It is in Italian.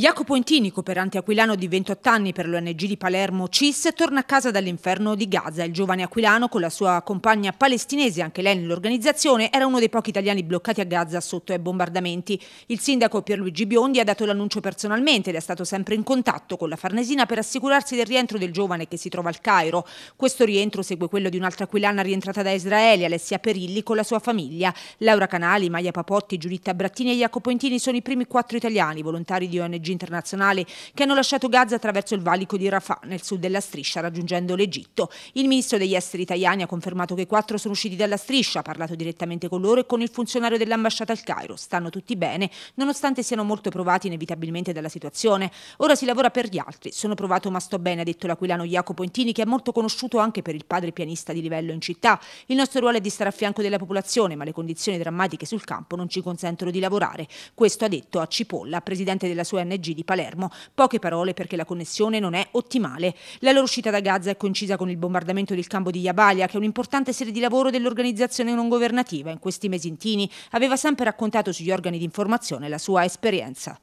Jacopo Intini, cooperante aquilano di 28 anni per l'ONG di Palermo CIS, torna a casa dall'inferno di Gaza. Il giovane aquilano con la sua compagna palestinese, anche lei nell'organizzazione, era uno dei pochi italiani bloccati a Gaza sotto ai bombardamenti. Il sindaco Pierluigi Biondi ha dato l'annuncio personalmente ed è stato sempre in contatto con la Farnesina per assicurarsi del rientro del giovane che si trova al Cairo. Questo rientro segue quello di un'altra aquilana rientrata da Israele, Alessia Perilli, con la sua famiglia. Laura Canali, Maia Papotti, Giulitta Brattini e Jacopo Intini sono i primi quattro italiani volontari di ONG ONG internazionali che hanno lasciato Gaza attraverso il valico di Rafah nel sud della striscia raggiungendo l'Egitto. Il ministro degli esteri italiani ha confermato che quattro sono usciti dalla striscia, ha parlato direttamente con loro e con il funzionario dell'ambasciata al Cairo. Stanno tutti bene, nonostante siano molto provati inevitabilmente dalla situazione. Ora si lavora per gli altri. Sono provato ma sto bene, ha detto l'aquilano Jacopo Intini che è molto conosciuto anche per il padre pianista di livello in città. Il nostro ruolo è di stare a fianco della popolazione, ma le condizioni drammatiche sul campo non ci consentono di lavorare. Questo ha detto a Cipolla, presidente della sua ONG ONG di Palermo. Poche parole perché la connessione non è ottimale. La loro uscita da Gaza è coincisa con il bombardamento del campo di Yabalia, che è un'importante serie di lavoro dell'organizzazione non governativa. In questi mesi Intini aveva sempre raccontato sugli organi di informazione la sua esperienza.